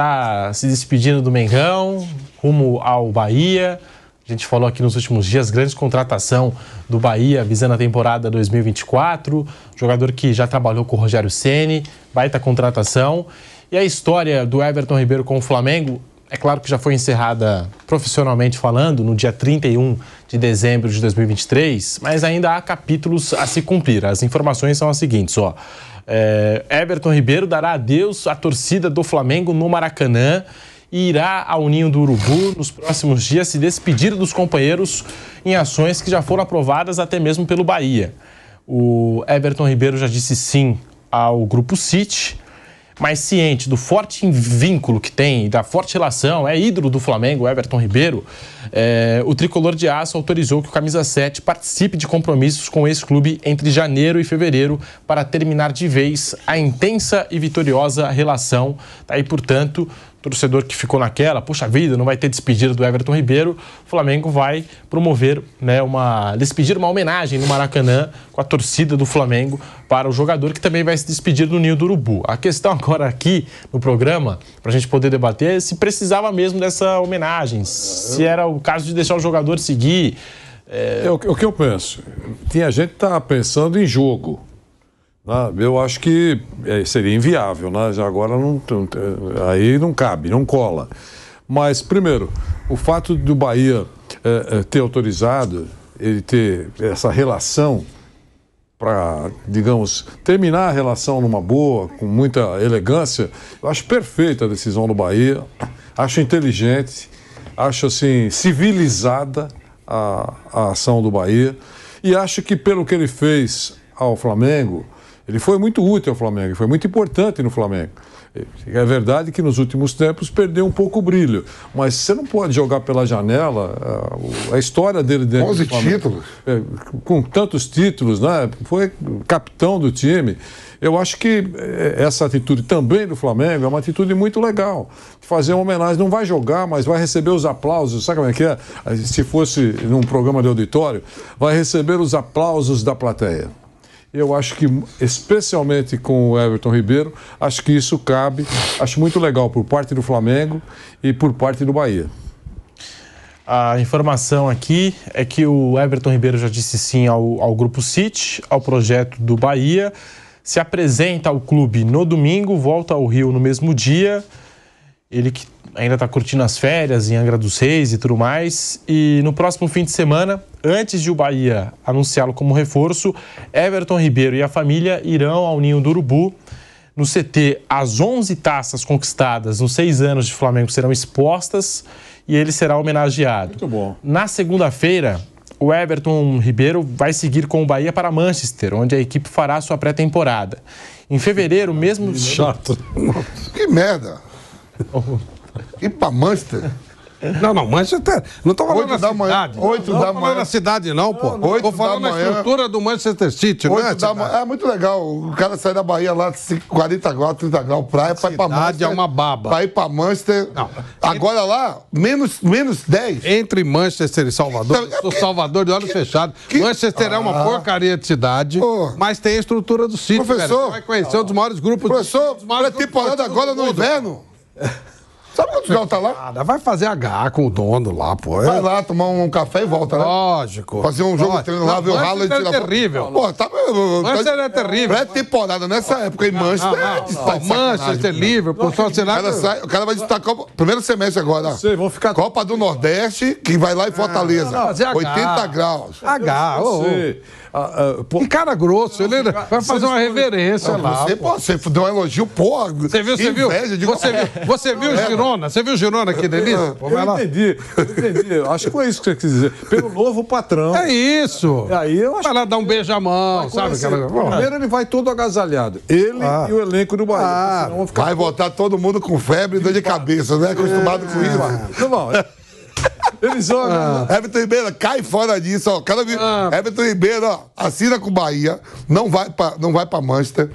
está se despedindo do Mengão, rumo ao Bahia. A gente falou aqui nos últimos dias, grande contratação do Bahia visando a temporada 2024. Jogador que já trabalhou com o Rogério Ceni, baita contratação. E a história do Everton Ribeiro com o Flamengo, é claro que já foi encerrada profissionalmente falando no dia 31 de dezembro de 2023, mas ainda há capítulos a se cumprir. As informações são as seguintes, ó. É, Everton Ribeiro dará adeus à torcida do Flamengo no Maracanã e irá ao Ninho do Urubu nos próximos dias se despedir dos companheiros em ações que já foram aprovadas até mesmo pelo Bahia. O Everton Ribeiro já disse sim ao Grupo City mas ciente do forte vínculo que tem, da forte relação, é ídolo do Flamengo, Everton Ribeiro, é, o tricolor de aço autorizou que o Camisa 7 participe de compromissos com esse clube entre janeiro e fevereiro para terminar de vez a intensa e vitoriosa relação. Tá aí portanto, torcedor que ficou naquela, poxa vida, não vai ter despedida do Everton Ribeiro, o Flamengo vai promover né, uma despedir uma homenagem no Maracanã com a torcida do Flamengo para o jogador que também vai se despedir do Ninho do Urubu. A questão agora aqui no programa, para a gente poder debater, se precisava mesmo dessa homenagem, se era o caso de deixar o jogador seguir. É... É, o, o que eu penso? Tinha gente que estava tá pensando em jogo. Né? Eu acho que é, seria inviável, né? Já agora não, aí não cabe, não cola. Mas, primeiro, o fato do Bahia é, é ter autorizado ele ter essa relação para, digamos, terminar a relação numa boa, com muita elegância. Eu acho perfeita a decisão do Bahia, acho inteligente, acho assim civilizada a, a ação do Bahia e acho que pelo que ele fez ao Flamengo, ele foi muito útil ao Flamengo, foi muito importante no Flamengo. É verdade que nos últimos tempos perdeu um pouco o brilho, mas você não pode jogar pela janela a, ah, a história dele dentro do Flamengo. títulos. É, com tantos títulos, né? Foi capitão do time. Eu acho que eh, essa atitude também do Flamengo é uma atitude muito legal. Fazer uma homenagem, não vai jogar, mas vai receber os aplausos. Sabe como é que é? Se fosse num programa de auditório, vai receber os aplausos da plateia. Eu acho que, especialmente com o Everton Ribeiro, acho que isso cabe. Acho muito legal por parte do Flamengo e por parte do Bahia. A informação aqui é que o Everton Ribeiro já disse sim ao, ao Grupo City, ao projeto do Bahia. Se apresenta ao clube no domingo, volta ao Rio no mesmo dia. Ele que ainda está curtindo as férias em Angra dos Reis e tudo mais. E no próximo fim de semana, antes de o Bahia anunciá-lo como reforço, Everton Ribeiro e a família irão ao Ninho do Urubu. No CT, as 11 taças conquistadas nos seis anos de Flamengo serão expostas e ele será homenageado. Muito bom. Na segunda-feira, o Everton Ribeiro vai seguir com o Bahia para Manchester, onde a equipe fará sua pré-temporada. Em fevereiro, mesmo. Chato. que merda! Ir pra Manchester? Não, não, Manchester. Tá- não tô falando da, manhã. cidade. Oito da manhã. Não tô falando da cidade, não, pô. Oito da, manhã. estrutura do Manchester City, Manchester né? Da É muito legal. O cara sai da Bahia lá, 40 graus, 30 graus, praia, pra ir pra é Manchester. é uma baba. Pra ir pra Manchester. Não. Agora lá, menos, menos 10. Entre Manchester e Salvador, não, eu é sou que... Salvador de olhos que... fechados. Que... Manchester ah. é uma ah. porcaria de cidade, mas tem a estrutura do sítio, Professor. Cara. Você vai conhecer um dos maiores grupos. Professor, O maior pré-temporada agora no inverno? Sabe quantos graus tá lá? Nada, vai fazer H com o dono lá, pô. Vai lá tomar um café e volta, né? Lógico. Fazer um jogo treino lá, ver o Haaland... É terrível. Pô, tá... Manchester tá é terrível. Pré-temporada, nessa época, em Manchester... É Manchester, Liverpool, só sei lá... O cara vai destacar Copa. primeiro semestre agora. Sei, vão ficar... Copa do Nordeste, que vai lá em ah, Fortaleza. 80 graus. H, ô... Ah, um ah, cara grosso, ele vai fazer uma reverência não, lá. Você, pô, você deu um elogio, porra. Você viu, você viu? De... Você viu, você viu é, Girona? Você viu Girona que delícia? Pô, eu entendi, eu entendi. Acho que foi isso que você quis dizer. Pelo novo patrão. É isso. Aí eu acho vai lá dar um beijo à mão, sabe? Aquela... Primeiro ele vai todo agasalhado. Ele ah. e o elenco do Bahia. Ah. vai voltar todo mundo com febre e dor de cabeça, né? Acostumado com é. isso. Não, bom, ele joga. Ah. Everton Ribeiro, cai fora disso, ó. Cada... Ah. Everton Ribeiro, ó, assina com o Bahia, não vai pra, não vai pra Manchester.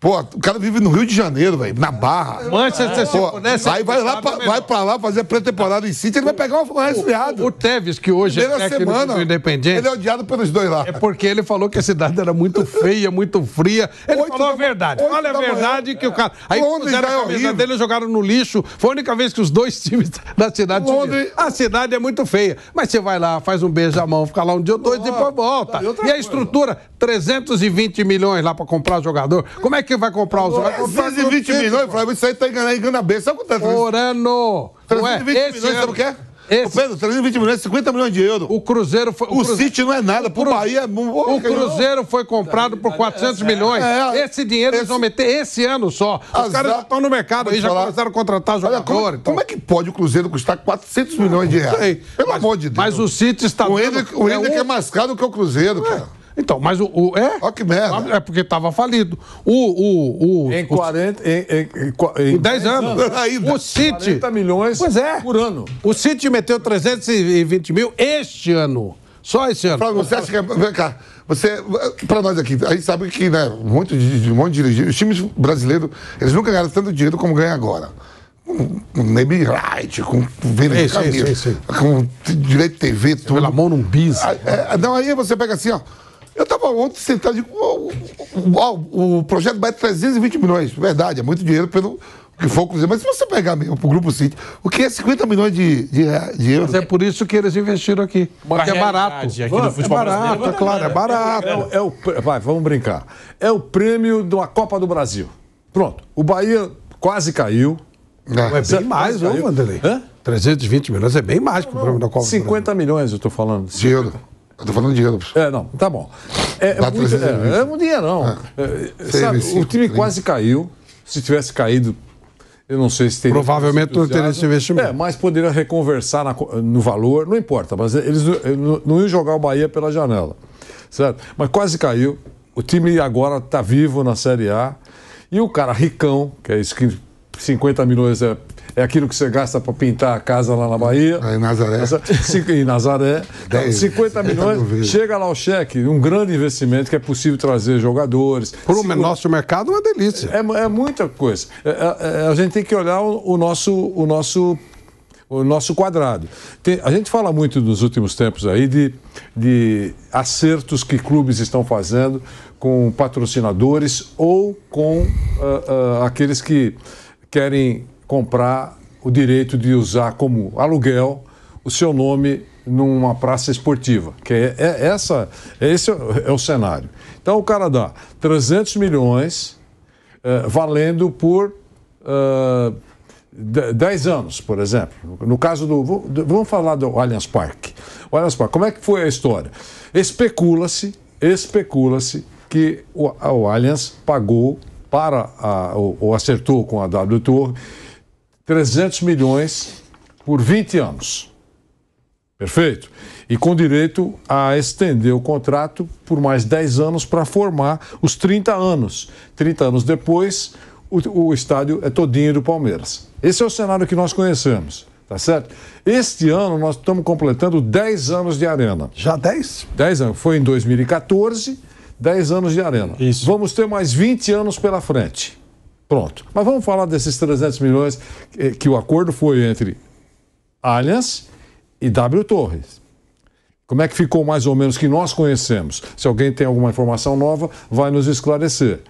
Pô, o cara vive no Rio de Janeiro, velho, na Barra. Manchester, se Pô, né? Aí vai lá, pra, né? vai pra lá fazer pré-temporada em City, ele vai pegar uma resfriado. O, o, Tevez, que hoje é técnico semana, do Independente... Ele é odiado pelos dois lá. É porque ele falou que a cidade era muito feia, muito fria. Ele oito falou da, a verdade. Olha a verdade manhã. que o cara... Aí Londres, puseram a é camisa é dele, jogaram no lixo. Foi a única vez que os dois times na cidade Londres... A cidade é muito feia. Mas você vai lá, faz um beijo mão fica lá um dia ou dois oh, e depois volta. E, e a estrutura, 320 milhões lá para comprar jogador. Como é que vai comprar os jogadores? 320 milhões, Flávio, isso aí tá enganando, a bem. Sabe quanto é Por ano. 320 milhões, sabe é o que é? Esse... Pedro, 320 milhões, 50 milhões de euros. O Cruzeiro foi. O, o Cruzeiro... City não é nada, pro Cruzeiro... Bahia. É o é Cruzeiro foi comprado por 400 é, milhões. esse dinheiro esse... eles vão meter esse ano só. Os caras já estão no mercado aí, já falar. começaram a contratar jogadores. como, é que pode o Cruzeiro custar 400 milhões de reais? Pelo amor de Deus. Mas o City está. O Ender, o Ender é, um... é mais caro do que o Cruzeiro, cara. Então, mas o. o é? Olha que merda. É porque estava falido. O. o, o em 40. em, em, em, 10 anos. anos. Ainda. O City. 40 milhões pois é. por ano. O City meteu 320 mil este ano. Só esse ano. Flávio, você acha que. É- vem cá. Você, pra nós aqui, a gente sabe que, né, um monte de, um monte de dirigir. Os times brasileiros, eles nunca ganharam tanto dinheiro como ganham agora. Com, com Name Right, com venda de caminho, com direito de TV, tudo. Pela mão num bis. Ah, é, não, aí você pega assim, ó. Eu estava ontem sentado e o, o, projeto vai 320 milhões. Verdade, é muito dinheiro pelo que for Cruzeiro. Mas se você pegar mesmo para o Grupo City, o que é 50 milhões de, de, de euros? Mas é por isso que eles investiram aqui. Porque é barato. Aqui no é futebol é barato, é claro, é, é barato. É, é o, vai, vamos brincar. É o prêmio de uma Copa do Brasil. Pronto. O Bahia quase caiu. É, é bem mais, viu, Vanderlei? 320 milhões é bem mais que o prêmio da Copa 50 do Brasil. 50 milhões, eu estou falando. De euro. Eu tô falando de anos. É, não, tá bom. É, Dá é muito, é, é um dinheirão. Ah. É. É, sabe, o time 30. quase caiu. Se tivesse caído, eu não sei se teria. Provavelmente não teria esse investimento. É, mas poderia reconversar na, no valor, não importa. Mas eles não, não iam jogar o Bahia pela janela. Certo? Mas quase caiu. O time agora está vivo na Série A. E o cara ricão, que é isso que 50 milhões é é aquilo que você gasta para pintar a casa lá na Bahia. em Nazaré. Em Nazaré. 50 então, milhões, chega lá o cheque, um grande investimento que é possível trazer jogadores. Para o nosso mercado, uma delícia. É, é, é muita coisa. É, é, é, a gente tem que olhar o, o nosso. O nosso o nosso quadrado. Tem, a gente fala muito nos últimos tempos aí de, de acertos que clubes estão fazendo com patrocinadores ou com uh, uh, aqueles que querem comprar o direito de usar como aluguel o seu nome numa praça esportiva, que é, é essa, é esse é o, é o cenário. Então o cara dá 300 milhões eh, valendo por uh, eh, 10 anos, por exemplo. No caso do, vamos falar do Allianz Parque. O Allianz Parque, como é que foi a história? Especula-se, especula-se que o, o Allianz pagou para a, ou, ou acertou com a WTO 300 milhões por 20 anos. Perfeito? E com direito a estender o contrato por mais 10 anos para formar os 30 anos. 30 anos depois, o, o estádio é todinho do Palmeiras. Esse é o cenário que nós conhecemos. Tá certo? Este ano nós estamos completando 10 anos de arena. Já 10? 10 anos. Foi em 2014, 10 anos de arena. Isso. Vamos ter mais 20 anos pela frente. Pronto. Mas vamos falar desses 300 milhões que o acordo foi entre Allianz e W Torres. Como é que ficou mais ou menos que nós conhecemos? Se alguém tem alguma informação nova, vai nos esclarecer.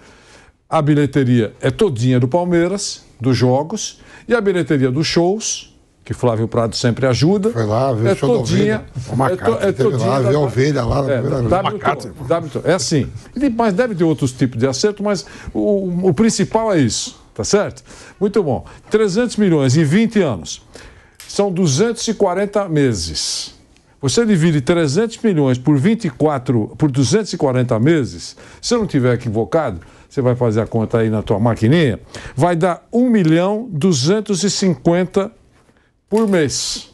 A bilheteria é todinha do Palmeiras, dos jogos, e a bilheteria dos shows que Flávio Prado sempre ajuda. Foi lá, viu é o show é é todinha, da ovelha. é, é lá, viu a ovelha lá na é, primeira vez. w, é assim. Mas deve ter outros tipos de acerto, mas o, o principal é isso, tá certo? Muito bom. 300 milhões em 20 anos. São 240 meses. Você divide 300 milhões por 24, por 240 meses, se eu não estiver equivocado, você vai fazer a conta aí na tua maquininha, vai dar 1 milhão 250 milhões por mês.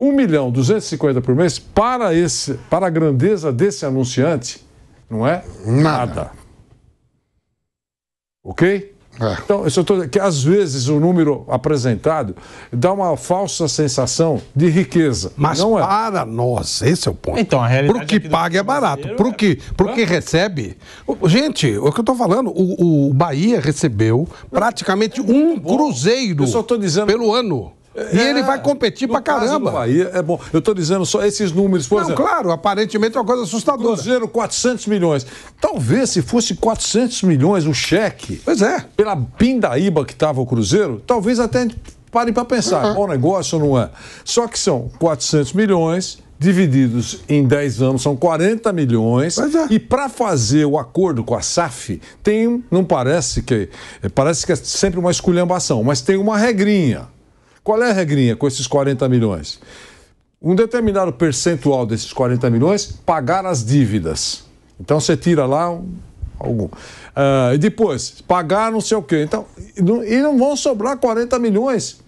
1 milhão 250 por mês para esse, para a grandeza desse anunciante, não é nada. nada. OK? É. Então, eu tô, que às vezes o número apresentado dá uma falsa sensação de riqueza. Mas não é. para é. nós, esse é o ponto. Então, a realidade. Pro que paga é barato. É pro que, pro que recebe. Gente, o que eu estou falando, o, o Bahia recebeu praticamente um cruzeiro eu só tô dizendo... pelo ano. E ele é, vai competir pra caramba. Bahia, é bom. Eu tô dizendo só esses números, por Não, exemplo. claro, aparentemente é uma coisa assustadora. Cruzeiro, 400 milhões. Talvez se fosse 400 milhões o cheque. Pois é. Pela pindaíba que tava o Cruzeiro, talvez até parem para pensar. Uhum. Bom negócio ou não é? Só que são 400 milhões divididos em 10 anos são 40 milhões. É. E para fazer o acordo com a SAF, tem, não parece que. É, parece que é sempre uma esculhambação, mas tem uma regrinha. Qual é a regrinha com esses 40 milhões? Um determinado percentual desses 40 milhões pagar as dívidas. Então você tira lá um, algum. Uh, e depois, pagar não sei o quê. Então, e não, e não vão sobrar 40 milhões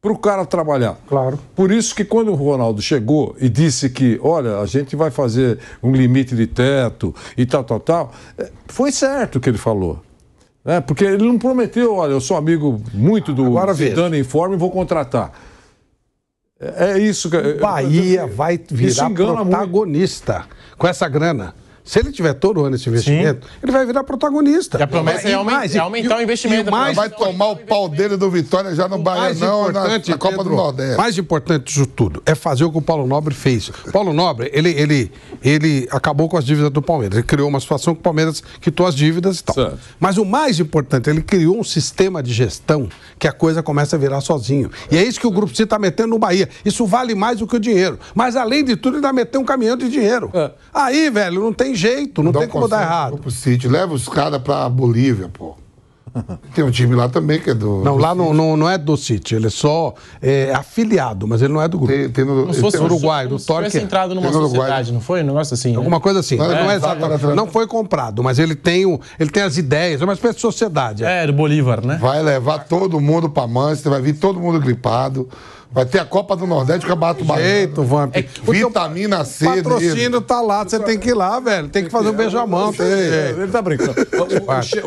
para o cara trabalhar. Claro. Por isso que quando o Ronaldo chegou e disse que, olha, a gente vai fazer um limite de teto e tal, tal, tal, é, foi certo o que ele falou. Né? Porque ele não prometeu, olha, eu sou amigo muito do Agora Zidane em forma e vou contratar. É, é isso que. Bahia vai virar protagonista muito. com essa grana. Se ele tiver todo ano esse investimento, Sim. ele vai virar protagonista. E a promessa é, aumentar, mais, é aumentar e, o investimento mais, vai tomar o pau dele do Vitória já no Baianão, na, na Copa Pedro, do Nordeste. mais importante disso tudo é fazer o que o Paulo Nobre fez. Paulo Nobre, ele, ele, ele acabou com as dívidas do Palmeiras. Ele criou uma situação que o Palmeiras quitou as dívidas e tal. Certo. Mas o mais importante, ele criou um sistema de gestão que a coisa começa a virar sozinho. E é isso que o Grupo C está metendo no Bahia. Isso vale mais do que o dinheiro. Mas, além de tudo, ele ainda meteu um caminhão de dinheiro. É. Aí, velho, não tem jeito, não Dá tem um como dar errado. Pro City. Leva os caras pra Bolívia, pô. Tem um time lá também que é do. Não, do lá não, não, não, é do City, ele é só é, é, afiliado, mas ele não é do grupo. Tem, tem no, não fosse, tem, Uruguai, do Torque. Ele é. entrado numa sociedade, né? não foi? Um negócio assim. Né? Alguma coisa assim. Não, é, tá não, é né? não foi comprado, mas ele tem, o, ele tem as ideias, é uma espécie de sociedade. É, é do Bolívar, né? Vai levar todo mundo pra Manchester, vai vir todo mundo gripado. Vai ter a Copa do Nordeste com a Bato Bahia. Jeito, Vamp. É Vitamina C. O patrocínio tá lá, você tem que ir lá, velho. Tem que fazer um beijamão. ele tá brincando.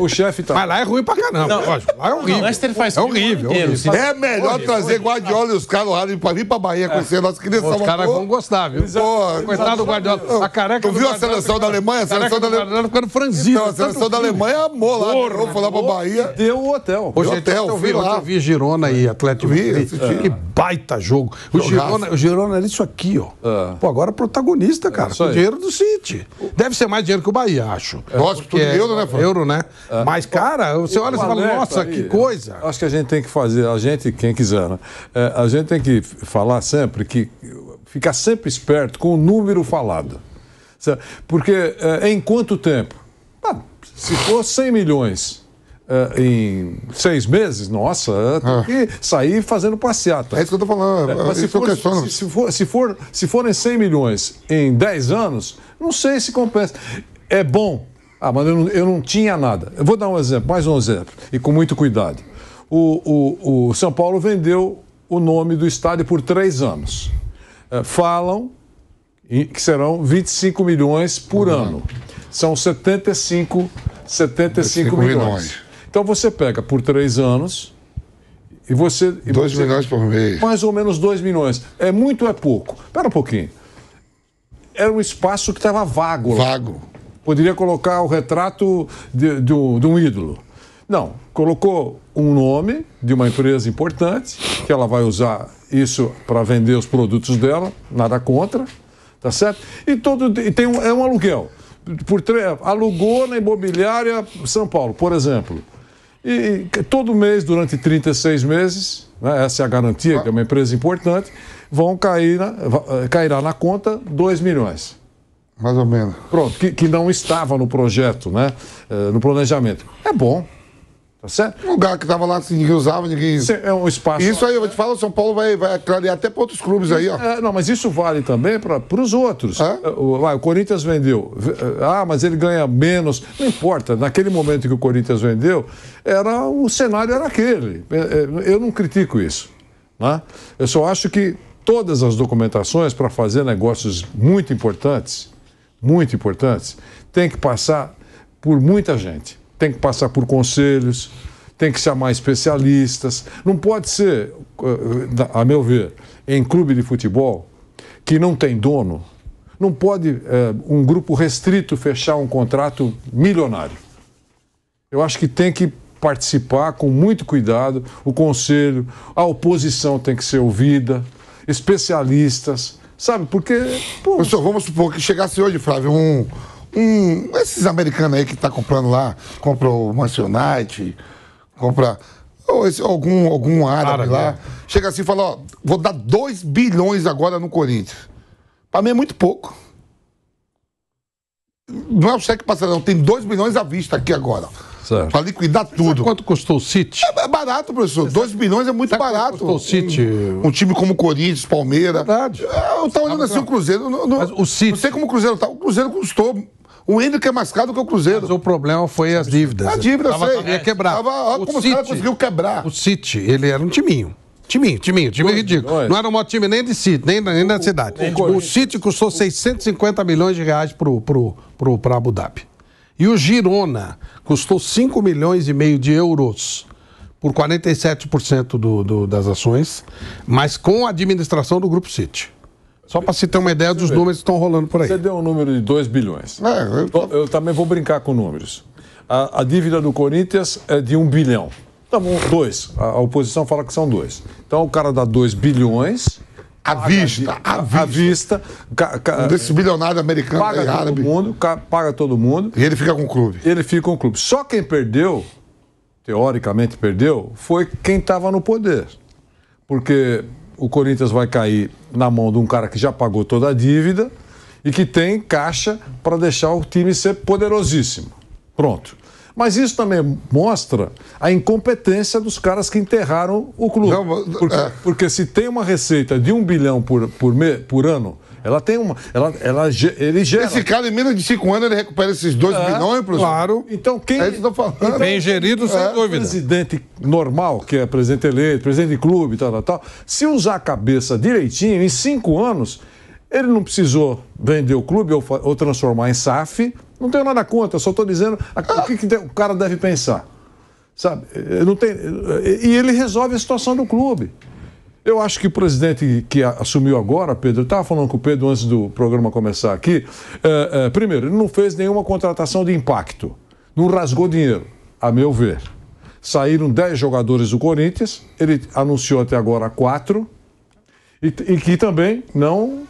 O, chefe tá. Mas lá é ruim pra caramba. lá é horrível. faz é horrível. É melhor trazer Guardiola e os caras Carlos pra vir pra Bahia conhecer é. nossa Os caras vão gostar, viu? Pô, coitado do Guardiola. A careca Tu viu a seleção tá da Alemanha? A então, seleção da Alemanha ficando franzino. a seleção da Alemanha amou lá. Porra, foi lá pra Bahia. Deu o hotel. Hoje tá eu vi lá. Eu vi Girona e Atlético. Vi, que baita baita jogo. O Girona, o Girona era isso aqui, ó. É. Pô, agora protagonista, é cara. É o dinheiro do City. Deve ser mais dinheiro que o Bahia, acho. É. Nossa, tudo é, euro, né, Fábio? Euro, né? É. Mas, cara, você olha e fala, nossa, aí, que coisa. Acho que a gente tem que fazer, a gente, quem quiser, né? a gente tem que falar sempre que. Ficar sempre esperto com o número falado. Porque em quanto tempo? Ah, se for 100 milhões Uh, em seis meses, nossa, tem é. que sair fazendo passeata. É isso que eu estou falando. É, mas se for se, se, for, se, for, se, forem 100 milhões em 10 anos, não sei se compensa. É bom. Ah, mas eu não, eu não tinha nada. Eu vou dar um exemplo, mais um exemplo, e com muito cuidado. O, o, o São Paulo vendeu o nome do estádio por três anos. É, falam que serão 25 milhões por uhum. ano. São 75, 75 milhões. milhões. Então você pega por três anos e você. 2 milhões por mês. Mais ou menos dois milhões. É muito ou é pouco? Espera um pouquinho. Era um espaço que estava vago. Vago. Poderia colocar o retrato de, de, de um ídolo. Não, colocou um nome de uma empresa importante, que ela vai usar isso para vender os produtos dela, nada contra, tá certo? E, todo, e tem um, é um aluguel. Por, alugou na imobiliária São Paulo, por exemplo. E, todo mês, durante 36 meses, né, essa é a garantia, que é uma empresa importante, vão cair na, eh, cairá na conta 2 milhões. Mais ou menos. Pronto, que, que não estava no projeto, né, eh, no planejamento. É bom, Tá certo? Um lugar que estava lá, assim, ninguém usava, ninguém. É um espaço. Isso aí, eu te falo, São Paulo vai, vai clarear até para outros clubes aí, ó. É, não, mas isso vale também para os outros. É? O, o Corinthians vendeu. É, ah, mas ele ganha menos. Não importa, naquele momento que o Corinthians vendeu, era, o cenário era aquele. É, é, eu não critico isso. Né? Eu só acho que todas as documentações para fazer negócios muito importantes, muito importantes, tem que passar por muita gente tem que passar por conselhos, tem que chamar especialistas. Não pode ser, eh, eh, a meu ver, em clube de futebol que não tem dono, não pode é, um grupo restrito fechar um contrato milionário. Eu acho que tem que participar com muito cuidado o conselho, a oposição tem que ser ouvida, especialistas, sabe? Porque. Pô... Professor, vamos supor que chegasse hoje, Flávio, um um, esses americanos aí que tá comprando lá, compra o Manchester United, compra ou esse, algum, algum árabe, árabe lá, é. chega assim e fala, ó, vou dar 2 bilhões agora no Corinthians. Para mim é muito pouco. Não é o cheque passarão, tem 2 bilhões à vista aqui agora. Para liquidar tudo. quanto custou o City? É, é barato, professor. 2 bilhões é muito barato. Custou o City? Um, um, time como o Corinthians, Palmeiras. Verdade. É, eu tava olhando assim o Cruzeiro. No, no, o City. Não sei como o Cruzeiro tá. O Cruzeiro custou o Hendrick é mais caro do que o Cruzeiro. Mas o problema foi as dívidas. A dívida, tava, sei. Ia quebrar. Tava, olha o como City, os conseguiu quebrar. O City, ele era um timinho. Timinho, timinho, time ridículo. Não era um time nem de City, nem, nem da cidade. O, o, o City custou 650 milhões de reais pro, pro, pro, Abu Dhabi. E o Girona custou 5 milhões e meio de euros por 47% do, do, das ações, mas com a administração do Grupo City. Só para se ter uma ideia dos números que estão rolando por aí. Você deu um número de 2 bilhões. É, eu... eu também vou brincar com números. A, a, dívida do Corinthians é de 1 um bilhão. Tá bom, 2. A, a, oposição fala que são 2. Então o cara dá 2 bilhões. À vista, à vista. desse bilionário americano paga todo árabe. mundo, paga todo mundo. E ele fica com o clube. Ele fica com o clube. Só quem perdeu, teoricamente perdeu, foi quem estava no poder. Porque o Corinthians vai cair na mão de um cara que já pagou toda a dívida e que tem caixa para deixar o time ser poderosíssimo. Pronto. Mas isso também mostra a incompetência dos caras que enterraram o clube. Não, porque, é. porque, se tem uma receita de um bilhão por, por, me, por ano ela tem uma. Ela, ela, ele gera... Esse cara, em menos de cinco anos, ele recupera esses dois é, bilhões, professor. Claro. Então, quem. É isso que eu tô falando. Então, Bem gerido, sem é, dúvida. presidente normal, que é presidente eleito, presidente de clube, tal, tal, tal. Se usar a cabeça direitinho, em cinco anos, ele não precisou vender o clube ou, ou transformar em SAF. Não tenho nada contra, só estou dizendo a, o que, que, o cara deve pensar. Sabe? Não tem, e ele resolve a situação do clube. Eu acho que o presidente que assumiu agora, Pedro, estava falando com o Pedro antes do programa começar aqui. É, é, primeiro, ele não fez nenhuma contratação de impacto, não rasgou dinheiro, a meu ver. Saíram 10 jogadores do Corinthians, ele anunciou até agora 4, e, e que também não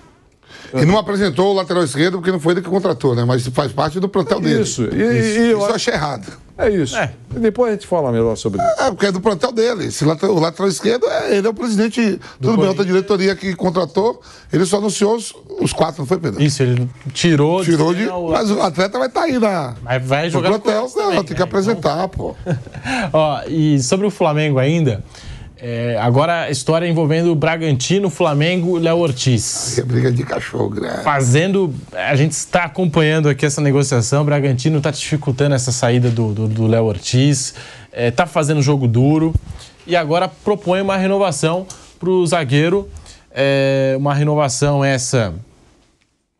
e não apresentou o lateral esquerdo porque não foi ele que contratou, né? Mas faz parte do plantel dele. Isso. E, isso. E eu isso eu acho errado. É isso. É. Depois a gente fala melhor sobre isso. É, porque é do plantel dele. Esse lateral, o lateral esquerdo, é, ele é o presidente do tudo bem, da diretoria que contratou. Ele só anunciou os, os, quatro, não foi, Pedro? Isso, ele tirou. Tirou de. de... Mas o atleta vai estar tá aí na. Mas vai jogar no plantel, não, né? também, tem né? que apresentar, então... pô. Ó, e sobre o Flamengo ainda. É, agora a história envolvendo o Bragantino, Flamengo e Léo Ortiz. É briga de cachorro, né? Fazendo. A gente está acompanhando aqui essa negociação. O Bragantino está dificultando essa saída do, do, do Léo Ortiz. Está é, tá fazendo jogo duro. E agora propõe uma renovação para o zagueiro. É, uma renovação essa.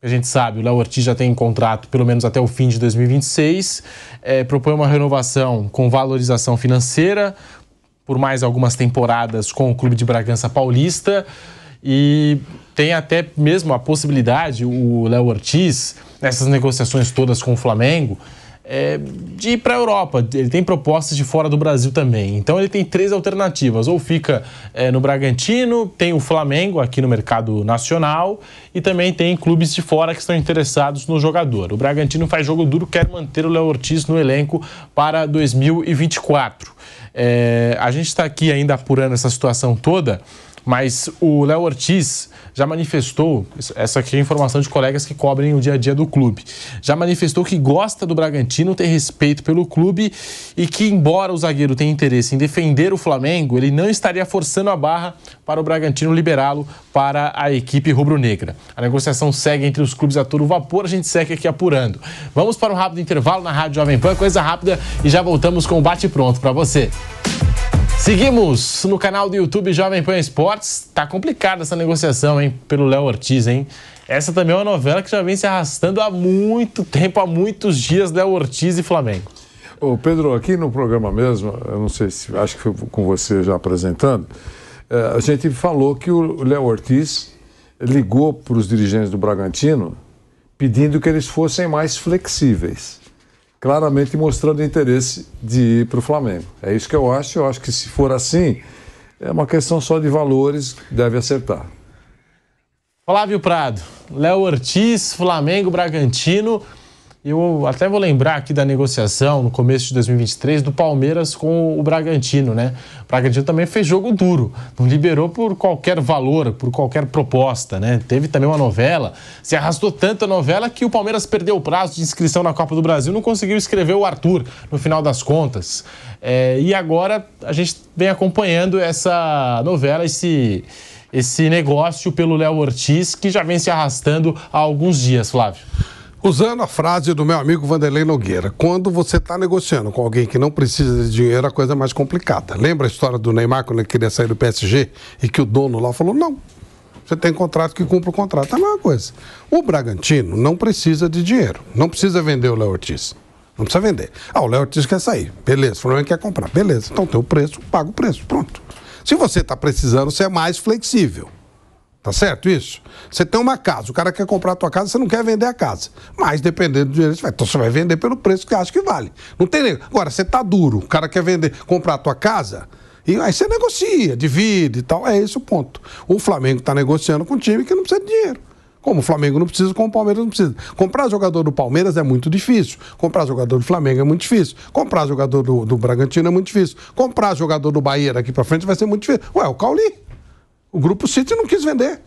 A gente sabe, o Léo Ortiz já tem contrato pelo menos até o fim de 2026. É, propõe uma renovação com valorização financeira, por mais algumas temporadas com o Clube de Bragança Paulista e tem até mesmo a possibilidade, o Léo Ortiz, nessas negociações todas com o Flamengo, é, de ir para a Europa. Ele tem propostas de fora do Brasil também. Então ele tem três alternativas: ou fica é, no Bragantino, tem o Flamengo aqui no mercado nacional e também tem clubes de fora que estão interessados no jogador. O Bragantino faz jogo duro, quer manter o Léo Ortiz no elenco para 2024. É, a gente está aqui ainda apurando essa situação toda. Mas o Léo Ortiz já manifestou, essa aqui é informação de colegas que cobrem o dia a dia do clube, já manifestou que gosta do Bragantino, tem respeito pelo clube e que, embora o zagueiro tenha interesse em defender o Flamengo, ele não estaria forçando a barra para o Bragantino liberá-lo para a equipe rubro-negra. A negociação segue entre os clubes a todo vapor, a gente segue aqui apurando. Vamos para um rápido intervalo na Rádio Jovem Pan, coisa rápida, e já voltamos com o Bate Pronto para você. Seguimos no canal do YouTube Jovem Pan Esportes. Tá complicada essa negociação, hein? Pelo Léo Ortiz, hein? Essa também é uma novela que já vem se arrastando há muito tempo, há muitos dias, Léo Ortiz e Flamengo. Ô Pedro, aqui no programa mesmo, eu não sei se acho que foi com você já apresentando, é, a gente falou que o Léo Ortiz ligou para os dirigentes do Bragantino pedindo que eles fossem mais flexíveis claramente mostrando interesse de ir para o Flamengo. É isso que eu acho. Eu acho que se for assim, é uma questão só de valores, deve acertar. Flávio Prado, Léo Ortiz, Flamengo Bragantino. Eu até vou lembrar aqui da negociação no começo de 2023 do Palmeiras com o Bragantino, né? O Bragantino também fez jogo duro, não liberou por qualquer valor, por qualquer proposta, né? Teve também uma novela, se arrastou tanto a novela que o Palmeiras perdeu o prazo de inscrição na Copa do Brasil, não conseguiu escrever o Arthur no final das contas. É, e agora a gente vem acompanhando essa novela, esse, esse negócio pelo Léo Ortiz, que já vem se arrastando há alguns dias, Flávio. Usando a frase do meu amigo Vanderlei Nogueira, quando você está negociando com alguém que não precisa de dinheiro, a coisa é mais complicada. Lembra a história do Neymar quando ele queria sair do PSG e que o dono lá falou: não, você tem contrato que cumpre o contrato. É a mesma coisa. O Bragantino não precisa de dinheiro, não precisa vender o Léo Ortiz. Não precisa vender. Ah, o Léo Ortiz quer sair. Beleza. O Flamengo é quer comprar. Beleza. Então tem o preço, paga o preço. Pronto. Se você está precisando, você é mais flexível. Tá certo isso? Você tem uma casa, o cara quer comprar a tua casa, você não quer vender a casa. Mas dependendo do dinheiro, então você vai vender pelo preço que acha que vale. Não tem nego. Agora, você tá duro, o cara quer vender, comprar a tua casa, e aí você negocia, divide e tal. É esse o ponto. O Flamengo está negociando com um time que não precisa de dinheiro. Como o Flamengo não precisa, como o Palmeiras não precisa. Comprar jogador do Palmeiras é muito difícil. Comprar jogador do Flamengo é muito difícil. Comprar jogador do, do Bragantino é muito difícil. Comprar jogador do Bahia daqui para frente vai ser muito difícil. Ué, o Cauli. O grupo City não quis vender.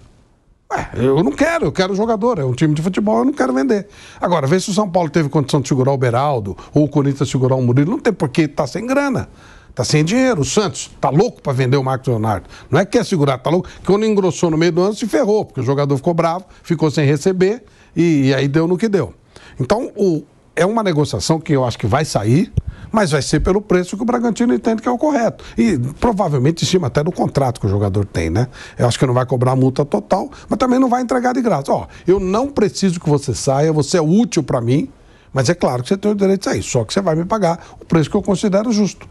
Ué, eu não quero, eu quero jogador, é um time de futebol, eu não quero vender. Agora, vê se o São Paulo teve condição de segurar o Beraldo, ou o Corinthians segurar o Murilo, não tem porque tá sem grana. Tá sem dinheiro. O Santos tá louco para vender o Marcos Leonardo. Não é que quer segurar, tá louco. Que quando engrossou no meio do ano, se ferrou, porque o jogador ficou bravo, ficou sem receber e, e aí deu no que deu. Então, o, é uma negociação que eu acho que vai sair, mas vai ser pelo preço que o Bragantino entende que é o correto. E provavelmente em cima até do contrato que o jogador tem, né? Eu acho que não vai cobrar multa total, mas também não vai entregar de graça. Ó, eu não preciso que você saia, você é útil para mim, mas é claro que você tem o direito de sair, só que você vai me pagar o preço que eu considero justo.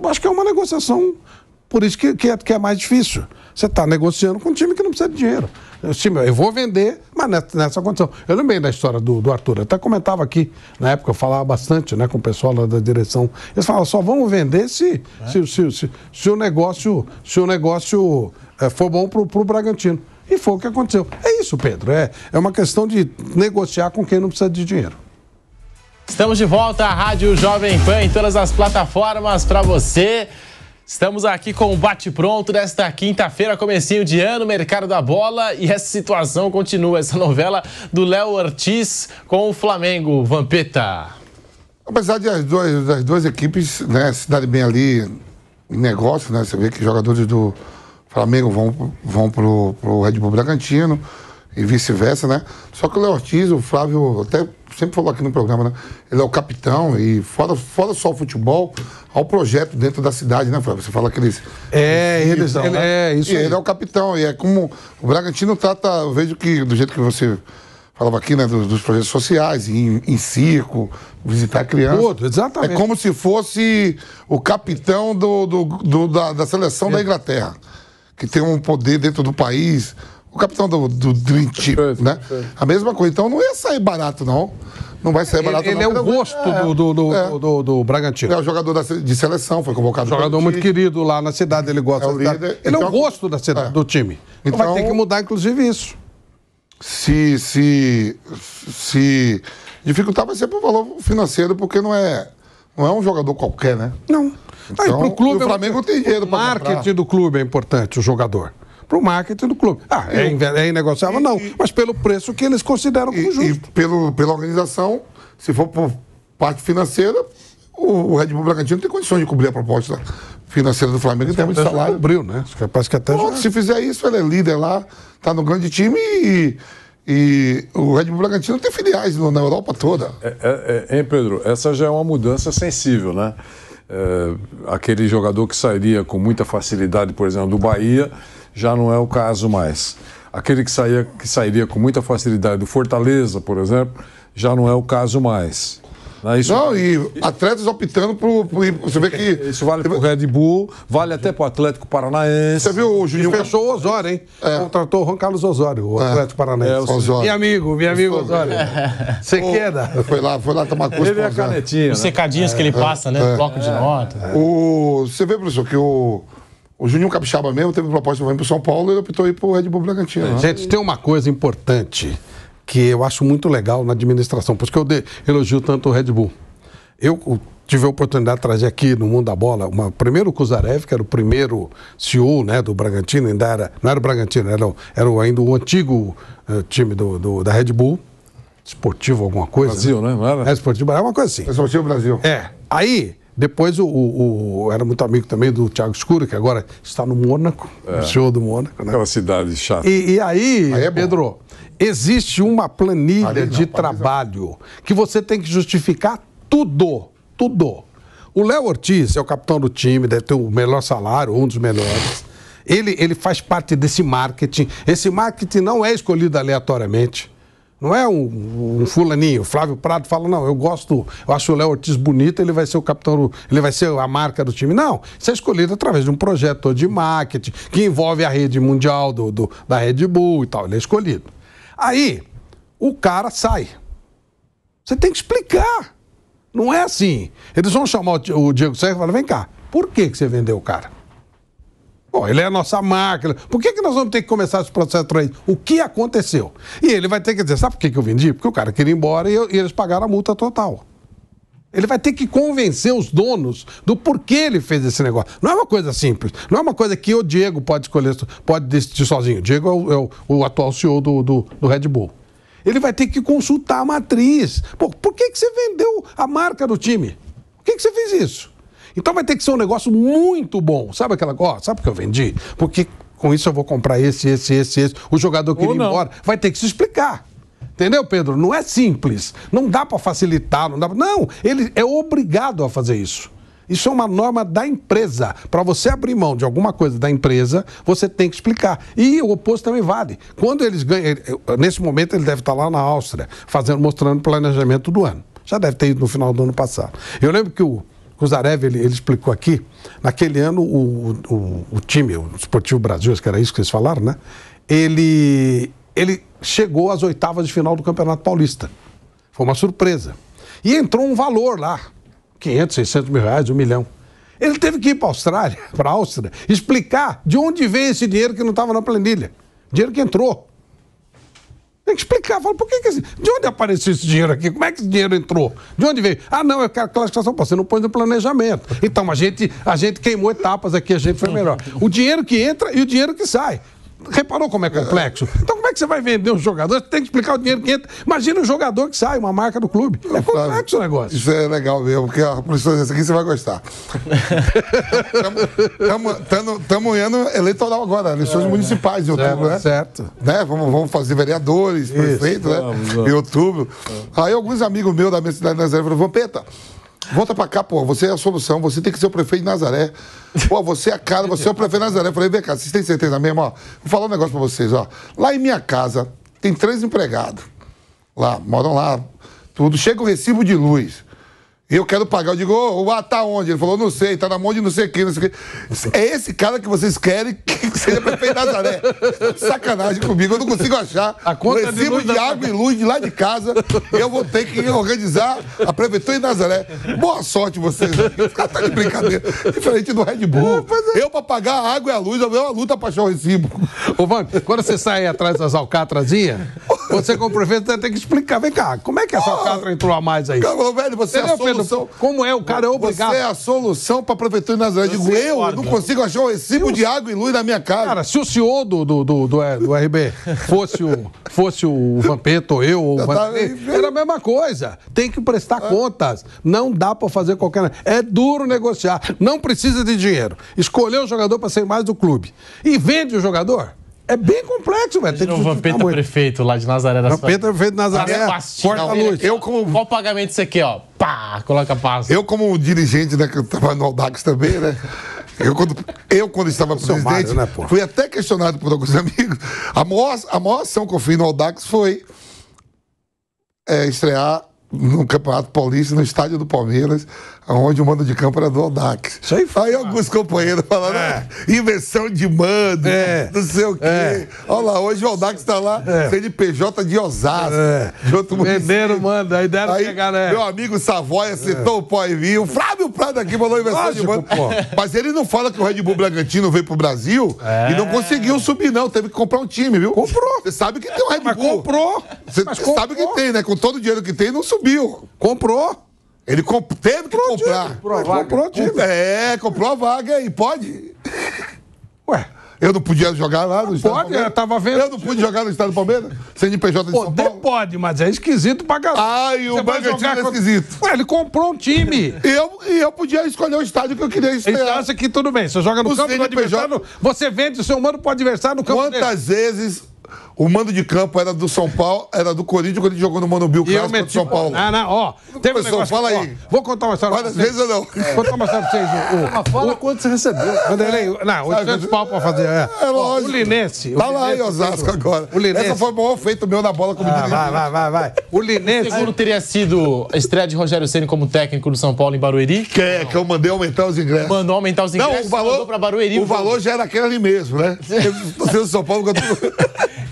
Eu acho que é uma negociação, por isso que, que, é, que é mais difícil. Você está negociando com um time que não precisa de dinheiro eu vou vender, mas nessa, condição. Eu lembrei da história do, do Arthur, eu até comentava aqui, na época eu falava bastante né, com o pessoal lá da direção. Eles falavam, só vamos vender se, é? se, se, se, se, o negócio, se o negócio é, for bom para o Bragantino. E foi o que aconteceu. É isso, Pedro. É, é uma questão de negociar com quem não precisa de dinheiro. Estamos de volta à Rádio Jovem Pan em todas as plataformas para você. Estamos aqui com o bate-pronto desta quinta-feira, comecinho de ano, mercado da bola, e essa situação continua, essa novela do Léo Ortiz com o Flamengo, Vampeta. Apesar de as duas, das duas equipes né, se darem bem ali em negócio, né, você vê que jogadores do Flamengo vão, vão pro, pro Red Bull Bragantino, e vice-versa, né? Só que o Léo Ortiz, o Flávio até sempre falou aqui no programa, né? Ele é o capitão e fora, fora só o futebol, há o projeto dentro da cidade, né, Flávio? Você fala que eles... É, eles, eles são, né? é, isso e aí. ele é o capitão e é como o Bragantino trata, eu vejo que do jeito que você falava aqui, né, dos, dos projetos sociais, em, em circo, visitar crianças. Tudo, exatamente. É como se fosse o capitão do, do, do da, da seleção é. da Inglaterra, que tem um poder dentro do país o capitão do, do Dream Team, né? A mesma coisa. Então não ia sair barato, não. Não vai sair barato, ele, não. Ele é o gosto é, do, do, do, é. do, do, Bragantino. é o jogador da, de seleção, foi convocado. Jogador muito querido lá na cidade, ele gosta é o líder, Ele então, é o então, gosto da cidade, é. do time. Então, então vai ter então que mudar, inclusive, isso. Se, se, se dificultar vai ser por valor financeiro, porque não é, não é um jogador qualquer, né? Não. Ah, então, pro clube, o é Flamengo tem dinheiro para O marketing comprar. do clube é importante, o jogador para o marketing do clube. Ah, é, é inegociável? Não, mas pelo preço que eles consideram como justo. E, pelo, pela organização, se for por parte financeira, o, o Red Bull Bragantino tem condições de cobrir a proposta financeira do Flamengo em termos de salário. Cobriu, né? É, parece que até já... Se fizer isso, ele é líder lá, está no grande time e, e o Red Bull Bragantino tem filiais na Europa toda. É, é, é, hein, Pedro? Essa já é uma mudança sensível, né? É, aquele jogador que sairia com muita facilidade, por exemplo, do Bahia, já não é o caso mais. Aquele que, saía, que sairia com muita facilidade do Fortaleza, por exemplo, já não é o caso mais. É isso... Não, e atletas optando por, Você vê que. Isso vale pro Red Bull, vale até pro Atlético Paranaense. Você viu o Juninho. fechou o Osório, hein? É. Contratou o Juan Carlos Osório, o é. Atlético Paranaense. É, Osório. Meu amigo, meu amigo Osório. Você queda. Foi lá, foi lá tomar curso. Ele é a canetinha. Os secadinhos né? é, que ele é. passa, né? É, bloco de nota. O... Você vê, professor, que o. O Juninho Capixaba mesmo teve proposta de ir para o São Paulo e ele optou ir para o Red Bull Bragantino. É, Gente, tem uma coisa importante que eu acho muito legal na administração, por isso que eu de, elogio tanto o Red Bull. Eu tive a oportunidade de trazer aqui no Mundo da Bola, uma, primeiro o Kuzarev, que era o primeiro CEO né, do Bragantino, ainda era, não era o Bragantino, era, era ainda o antigo uh, time do, do, da Red Bull, esportivo alguma coisa. Brasil, né? né? É, esportivo, é uma coisa assim. Esportivo Brasil. É, aí depois, o, o, o, era muito amigo também do Thiago Escuro, que agora está no Mônaco, é. show do Mônaco. Né? Aquela cidade chata. E, e aí, aí é Pedro, existe uma planilha de trabalho que você tem que justificar tudo, tudo. O Léo Ortiz é o capitão do time, deve ter o melhor salário, um dos melhores. Ele, ele faz parte desse marketing. Esse marketing não é escolhido aleatoriamente. Não é um, um fulaninho. Flávio Prado fala, não, eu gosto, eu acho o Léo Ortiz bonito, ele vai ser o capitão, ele vai ser a marca do time. Não, isso é escolhido através de um projeto de marketing que envolve a rede mundial do, do da Red Bull e tal. Ele é escolhido. Aí, o cara sai. Você tem que explicar. Não é assim. Eles vão chamar o, o Diego Serra e falar, vem cá, por que, que você vendeu o cara? ele é a nossa máquina. Por que, que nós vamos ter que começar esse processo aí? O que aconteceu? E ele vai ter que dizer, sabe por que, que eu vendi? Porque o cara queria ir embora e, eu, e eles pagaram a multa total. Ele vai ter que convencer os donos do porquê ele fez esse negócio. Não é uma coisa simples. Não é uma coisa que o Diego pode escolher, pode decidir sozinho. O Diego é o, é o, o atual CEO do, do, do Red Bull. Ele vai ter que consultar a matriz. Pô, por que, que você vendeu a marca do time? Por que, que você fez isso? Então vai ter que ser um negócio muito bom. Sabe aquela coisa? Sabe que eu vendi? Porque com isso eu vou comprar esse, esse, esse, esse. O jogador que ir embora vai ter que se explicar. Entendeu, Pedro? Não é simples. Não dá para facilitar, não dá pra... Não, ele é obrigado a fazer isso. Isso é uma norma da empresa. Para você abrir mão de alguma coisa da empresa, você tem que explicar. E o oposto também vale. Quando eles ganham, nesse momento ele deve estar lá na Áustria, fazendo, mostrando o planejamento do ano. Já deve ter ido no final do ano passado. Eu lembro que o Kuzarev, ele, ele, explicou aqui, naquele ano o, o, o, time, o Esportivo Brasil, acho que era isso que eles falaram, né? Ele, ele chegou às oitavas de final do Campeonato Paulista. Foi uma surpresa. E entrou um valor lá, 500, 600 mil reais, um milhão. Ele teve que ir para a Austrália, para a Áustria, explicar de onde veio esse dinheiro que não estava na planilha. Dinheiro que entrou. Tem que explicar. Fala, por que, que de onde apareceu esse dinheiro aqui? Como é que esse dinheiro entrou? De onde veio? Ah, não, eu quero classificação. Pô, você não põe no planejamento. Então, a gente, a gente queimou etapas aqui, a gente foi melhor. O dinheiro que entra e o dinheiro que sai. Reparou como é complexo? Então, como é que você vai vender um jogador? Você tem que explicar o dinheiro que entra. Imagina um jogador que sai, uma marca do clube. É complexo o negócio. Isso é legal mesmo, porque a professora aqui você vai gostar. Estamos indo eleitoral agora, eleições é, municipais de outubro, é, né? Certo. Né? Vamos, vamos fazer vereadores, prefeitos, prefeito, né? Vamos. Em outubro. É. Aí alguns amigos meus da minha cidade da Zé falaram, Vampeta, Volta pra cá, pô, você é a solução, você tem que ser o prefeito de Nazaré. Pô, você é a cara, você é o prefeito de Nazaré. Eu falei, vem cá, vocês têm certeza mesmo? Ó, vou falar um negócio pra vocês, ó. Lá em minha casa, tem três empregados. Lá, moram lá, tudo. Chega o recibo de luz. Eu quero pagar. Eu digo, o A tá onde? Ele falou, não sei, tá na mão de não sei quem, não sei quem. É esse cara que vocês querem que seja prefeito Nazaré. Sacanagem comigo, eu não consigo achar. A conta o recibo de, de água da... e luz de lá de casa, eu vou ter que organizar a prefeitura de Nazaré. Boa sorte vocês. tá de brincadeira. Diferente do Red Bull. É, é. Eu, pra pagar a água e a luz, eu é uma luta pra achar o recibo. Ô, Van, quando você sai atrás das alcatrazinhas, você como prefeito tem que explicar. Vem cá, como é que essa alcatra entrou a mais aí? Cara, velho, você Entendeu, solução. Como é? O cara é obrigado. Você é a solução para a prefeitura de Nazaré. Eu digo, eu não consigo achar o recibo de água e luz na minha casa. Cara, se o senhor do, do, do, do, é, RB fosse o, fosse o Vampeta ou eu, ou tá era a mesma coisa. Tem que prestar é. contas. Não dá para fazer qualquer. É duro negociar. Não precisa de dinheiro. Escolher o jogador para ser mais do clube. E vende o jogador. É bem complexo, velho. Tem que Vampeta muito. prefeito lá de Nazaré da Vampeta é prefeito de Nazaré. É Corta a luz. Eu como... Qual pagamento você aqui, ó? Pá, coloca pasta. Eu, como dirigente, né, que eu trabalho no Audax também, né? Eu quando, eu, quando estava presidente, Mário, né, fui até questionado por alguns amigos. A maior, a maior ação que eu fiz no Audax foi é, estrear no Campeonato Paulista, no estádio do Palmeiras, onde o mando de campo era do Aldax. Isso aí, aí alguns companheiros é. falaram, é. inversão de mando, é. não sei o quê. É. Olha lá, hoje o Aldax está lá, é. CNPJ de Osasco. É. De outro Venderam, mando, aí deram aí, pegar, né? Meu amigo Savoia é. citou o pó e viu. O Flávio Prado aqui falou inversão Lógico, de mando. Pô. Mas ele não fala que o Red Bull Bragantino veio pro Brasil e não é. conseguiu subir, não. Teve que comprar um time, viu? Comprou. Você sabe que tem o Red Bull. Mas comprou. Você sabe que tem, né? Com todo o dinheiro que tem, não subiu. Comprou. Ele comp... teve que comprar. Time, comprou vaga. Comprou time. É, comprou a vaga e pode. Ué. Eu não podia jogar lá no estádio Estado Pode, eu tava vendo. Eu não pude jogar no Estado do Palmeiras? sem de Poder São Paulo? pode, mas é esquisito pra galera. Ah, e o Bragantino é esquisito. Ué, ele comprou um time. E eu, eu podia escolher o estádio que eu queria estrear. Então, isso aqui tudo bem. Você joga no o campo CNPJ... do adversário, você vende o seu humano pro adversário no campo Quantas dele. vezes o mando de campo era do São Paulo, era do Corinthians, quando ele jogou no Manobi o clássico meti... São Paulo. Ah, não, ó. Teve um negócio, fala aí. vou contar uma história. Várias vezes ou não? Vou contar uma história pra vocês. O, o, fala o, quanto você recebeu. Vanderlei, é. não, 800 é, pau pra fazer. É, é lógico. O Linense. Tá lá aí, Osasco agora. O Linense. Essa foi o maior feito meu na bola com ah, Vai, vai, vai, vai. O Linense. O segundo teria sido a estreia de Rogério Ceni como técnico do São Paulo em Barueri? Que, é, que eu mandei aumentar os ingressos. Mandou aumentar os ingressos. Não, o valor. Barueri, o valor já era aquele ali mesmo, né? Você do São Paulo.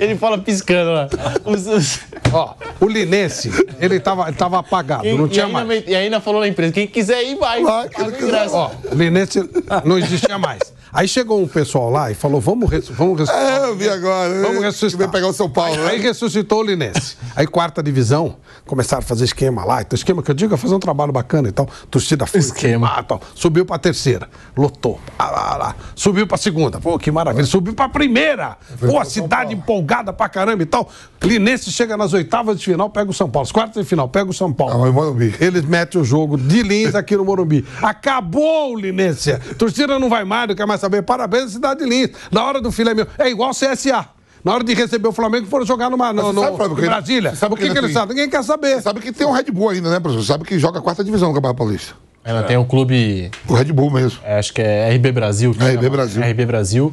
Ele fala piscando lá. Os, os... Ó, o Linense, ele tava, ele tava apagado, não tinha e mais. e ainda falou na empresa, quem quiser ir, vai. Lá, quiser. Ó, o Linense não existia mais. Aí chegou um pessoal lá e falou, vamos, vamos ressuscitar. É, eu vi agora. Vamos ressuscitar. pegar o São Paulo. Aí, né? aí ressuscitou o Linense. Aí quarta divisão, começaram a fazer esquema lá. Então, esquema que eu digo é fazer um trabalho bacana e tal. Torcida foi. Esquema. Lá, ah, tal. Subiu pra terceira, lotou. Ah, lá, lá, lá. Subiu pra segunda. Pô, que maravilha. Subiu pra primeira. Pô, a cidade empolgada goleada pra caramba e tal. Linense chega nas oitavas de final, pega o São Paulo. As quartas de final, pega o São Paulo. Ah, Morumbi. Eles metem o jogo de Lins aqui no Morumbi. Acabou o Linense. Torcida não vai mais, não quer mais saber. Parabéns, cidade de Lins. Na hora do filé meu. É igual CSA. Na hora de receber o Flamengo, foram jogar numa, no, no, sabe, Flamengo, Brasília. sabe o que, que, que eles assim, sabem? Ninguém quer saber. Você sabe que tem um Red Bull ainda, né, professor? sabe que joga a quarta divisão no Campeonato Paulista. Ela é. tem um clube. O Red Bull mesmo. É, acho que é RB Brasil. Que é, RB Brasil. RB Brasil,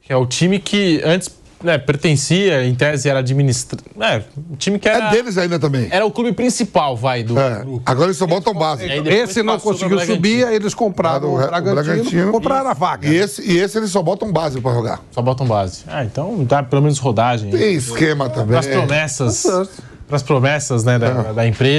que é o time que antes né, pertencia, em tese, era administrado. É, né, o time que é era. É deles ainda também. Era o clube principal, vai, do é. grupo. Agora eles só botam base. Esse não conseguiu subir, aí eles compraram o, o Bragantino, o Bragantino compraram a vaga. E esse, e esse eles só botam base para jogar. Só botam base. Ah, então dá pelo menos rodagem. Tem esquema também. As promessas. Tá As promessas, né, da, é. da empresa.